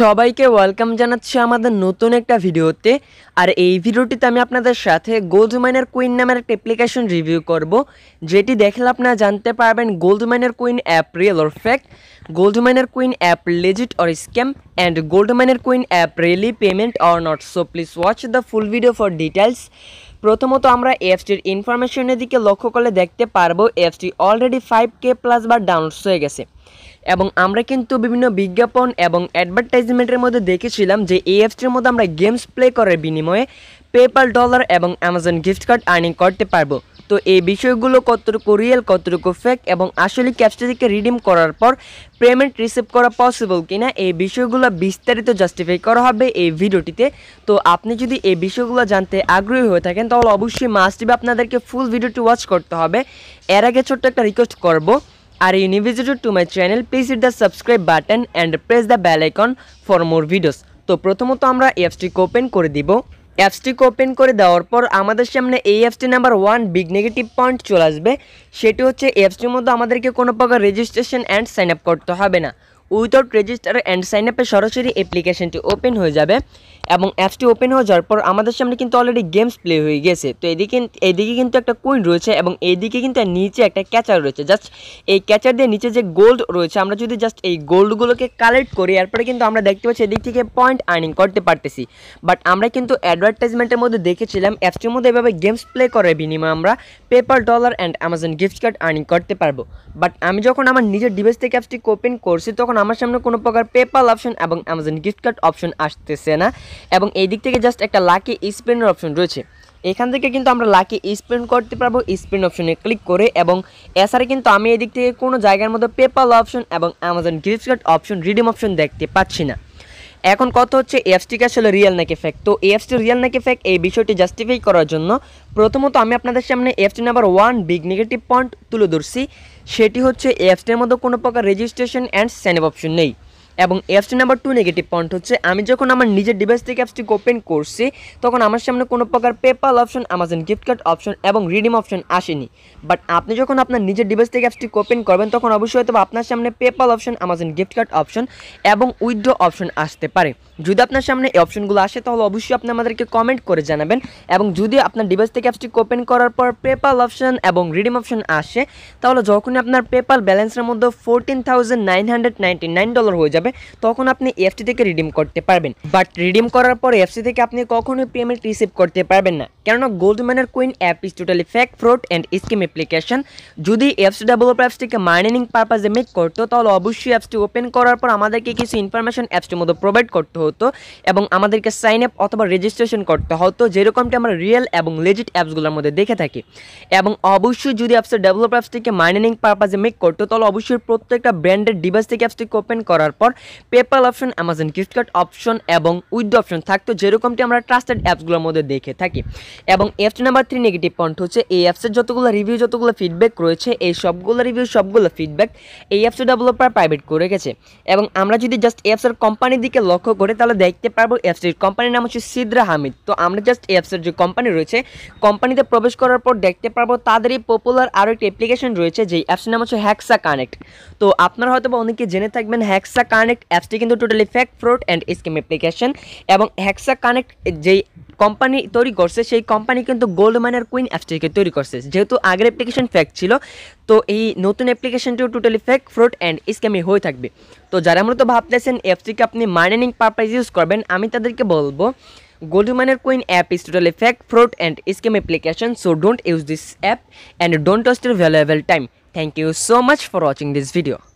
সবাইকে ওয়েলকাম জানাচ্ছি আমাদের নতুন একটা ভিডিওতে আর এই ভিডিওটিতে আমি আপনাদের সাথে গোল্ড মাইনার কুইন নামের একটা অ্যাপ্লিকেশন রিভিউ করব যেটি দেখলে আপনারা জানতে পারবেন gold miner queen app real or fact gold miner queen app legit or scam and gold miner queen app really payment or not so please watch the full video for details প্রথমত আমরা অ্যাপসটির ইনফরমেশনের দিকে লক্ষ্য করলে দেখতে পারবো এফটি অলরেডি ফাইভ কে প্লাস বার ডাউনলোডস হয়ে গেছে এবং আমরা কিন্তু বিভিন্ন বিজ্ঞাপন এবং অ্যাডভার্টাইজমেন্টের মধ্যে দেখেছিলাম যে এই মধ্যে আমরা গেমস প্লে করার বিনিময়ে পেপাল ডলার এবং অ্যামাজন গিফট কার্ড আর্নিং করতে পারবো তো এই বিষয়গুলো কতটুকু রিয়েল কতটুকু ফেক এবং আসলে ক্যাপসটা থেকে রিডিম করার পর পেমেন্ট রিসিভ করা পসিবল কিনা এই বিষয়গুলো বিস্তারিত জাস্টিফাই করা হবে এই ভিডিওটিতে তো আপনি যদি এই বিষয়গুলো জানতে আগ্রহী হয়ে থাকেন তাহলে অবশ্যই মাস্টবি আপনাদেরকে ফুল ভিডিওটি ওয়াচ করতে হবে এর আগে ছোট্ট একটা রিকোয়েস্ট করবো আর ইউনি visitor to my channel please hit the subscribe button and press the bell icon for more videos তো প্রথমত আমরা অ্যাপসটিকে ওপেন করে দিব অ্যাপসটিকে ওপেন করে দেওয়ার পর আমাদের সামনে এই অ্যাপসটি number one big negative point চলে আসবে সেটি হচ্ছে অ্যাপসটির মধ্যে আমাদেরকে কোনো প্রকার রেজিস্ট্রেশন অ্যান্ড সাইন আপ করতে হবে না উইদাউট রেজিস্টার অ্যান্ড সাইন আপে সরাসরি অ্যাপ্লিকেশনটি ওপেন হয়ে যাবে এবং অ্যাপসটি ওপেন হয়ে যাওয়ার পর আমাদের সামনে কিন্তু অলরেডি গেমস প্লে হয়ে গেছে তো এদিকে এদিকে কিন্তু একটা কুইন রয়েছে এবং এইদিকে কিন্তু নিচে একটা ক্যাচার রয়েছে জাস্ট এই ক্যাচার দিয়ে নিচে যে গোল্ড রয়েছে আমরা যদি জাস্ট এই গোল্ডগুলোকে কালেক্ট করি এরপরে কিন্তু আমরা দেখতে পাচ্ছি এদিক থেকে পয়েন্ট আর্নিং করতে পারতেছি বাট আমরা কিন্তু অ্যাডভার্টাইজমেন্টের মধ্যে দেখেছিলাম অ্যাপসটির মধ্যে এভাবে গেমস প্লে করার বিনিময়ে আমরা PayPal dollar and Amazon gift card earning করতে পারবো বাট আমি যখন আমার নিজের ডিভাইস থেকে অ্যাপসটি ওপেন করছি তখন আমার সামনে কোনো প্রকার পেপাল অপশন এবং অ্যামাজন গিফট কার্ড অপশন আসতেছে না এবং এই দিক থেকে জাস্ট একটা লাকি স্পেনের অপশন রয়েছে এখান থেকে কিন্তু আমরা লাকি স্পেন করতে পারবো স্পেন অপশনে ক্লিক করে এবং এছাড়া কিন্তু আমি এদিক থেকে কোনো জায়গার মধ্যে পেপাল অপশন এবং Amazon gift card option redeem option দেখতে পাচ্ছি না এখন কত হচ্ছে এফসটিকে আসলে রিয়েল নাকি ফেক তো এফসটি রিয়েল নাকি ফেক এই বিষয়টি জাস্টিফাই করার জন্য প্রথমত আমি আপনাদের সামনে এফটি number one big negative point তুলে ধরছি সেটি হচ্ছে এফটির মধ্যে কোনো প্রকার রেজিস্ট্রেশন অ্যান্ড সাইন অপশন নেই এবং অ্যাপসটি নাম্বার টু নেগেটিভ পয়েন্ট হচ্ছে আমি যখন আমার নিজের ডিভাইস থেকে অ্যাপসটি ওপেন করছি তখন আমার সামনে কোনো প্রকার PayPal option Amazon gift card option এবং রিডিম অপশন আসেনি বাট আপনি যখন আপনার নিজের ডিভাইস থেকে অ্যাপসটি ওপেন করবেন তখন অবশ্যই হয়তো আপনার সামনে PayPal option Amazon gift card option এবং উইথড্র অপশন আসতে পারে যদি আপনার সামনে এই অপশনগুলো আসে তাহলে অবশ্যই আপনি আমাদেরকে কমেন্ট করে জানাবেন এবং যদি আপনার ডিভাইস থেকে অ্যাপসটি ওপেন করার পর পেপাল অপশন এবং রিডিম অপশন আসে তাহলে যখনই আপনার পেপাল ব্যালেন্সের মধ্যে fourteen thousand nine hundred ninety nine dollar হয়ে যাবে যাবে তখন আপনি এফসি থেকে রিডিম করতে পারবেন বাট রিডিম করার পর এফসি থেকে আপনি কখনোই পেমেন্ট রিসিভ করতে পারবেন না কেননা gold miner queen app is totally fake fraud and scam application যদি এফসি ডেভেলপার অ্যাপসটিকে মাইনিং পারপাসে মেক করতো তাহলে অবশ্যই অ্যাপসটি ওপেন করার পর আমাদেরকে কিছু ইনফরমেশন অ্যাপসটির মধ্যে প্রোভাইড করতে হতো এবং আমাদেরকে সাইন আপ অথবা রেজিস্ট্রেশন করতে হতো যেরকমটি আমরা রিয়েল এবং লেজিট অ্যাপসগুলোর মধ্যে দেখে থাকি এবং অবশ্যই যদি অ্যাপসের ডেভেলপ অ্যাপসটিকে মাইনিং পারপাসে মেক করতো তাহলে অবশ্যই প্রত্যেকটা ব্র্যান্ডের ডিভাইস থেকে অ্যাপসটিকে ওপেন করার পর PayPal option Amazon gift card option এবং উইথ অপশন থাকতো যেরকমটি আমরা ট্রাস্টেড অ্যাপসগুলোর মধ্যে দেখে থাকি এবং apps number three negative point হচ্ছে এই অ্যাপসের যতগুলো রিভিউ যতগুলো ফিডব্যাক রয়েছে এই সবগুলো রিভিউ সবগুলো ফিডব্যাক এই অ্যাপসের ডেভেলপার প্রাইভেট করে গেছে এবং আমরা যদি জাস্ট অ্যাপসের কোম্পানির দিকে লক্ষ্য করে তাহলে দেখতে পারবো অ্যাপসটির কোম্পানির নাম হচ্ছে সিদ্রা হামিদ তো আমরা জাস্ট অ্যাপসের যে কোম্পানি রয়েছে কোম্পানিতে প্রবেশ করার পর দেখতে পারবো তাদেরই পপুলার আরও একটি অ্যাপ্লিকেশন রয়েছে যেই অ্যাপসের নাম হচ্ছে হ্যাক্সা কানেক্ট তো আপনারা হয়তো অনেকে জেনে থাকবেন হ্যাক্সা কানেক্ট অ্যাপসটি কিন্তু totally fake fraud and scam application এবং হ্যাক্সা কানেক্ট যেই কোম্পানি তৈরি করছে সেই কোম্পানি কিন্তু গোল্ড মাইনার কুইন অ্যাপসটিকে তৈরি করছে যেহেতু আগের অ্যাপ্লিকেশন ফ্যাক ছিল তো এই নতুন অ্যাপ্লিকেশনটিও totally fake fraud and scammy হয়ে থাকবে তো যারা মূলত ভাবতেছেন অ্যাপসটিকে আপনি মাইনিং পারপাস ইউজ করবেন আমি তাদেরকে বলবো gold miner queen app is totally fake fraud and scam application so don't use this app and don't waste your valuable time thank you so much for watching this video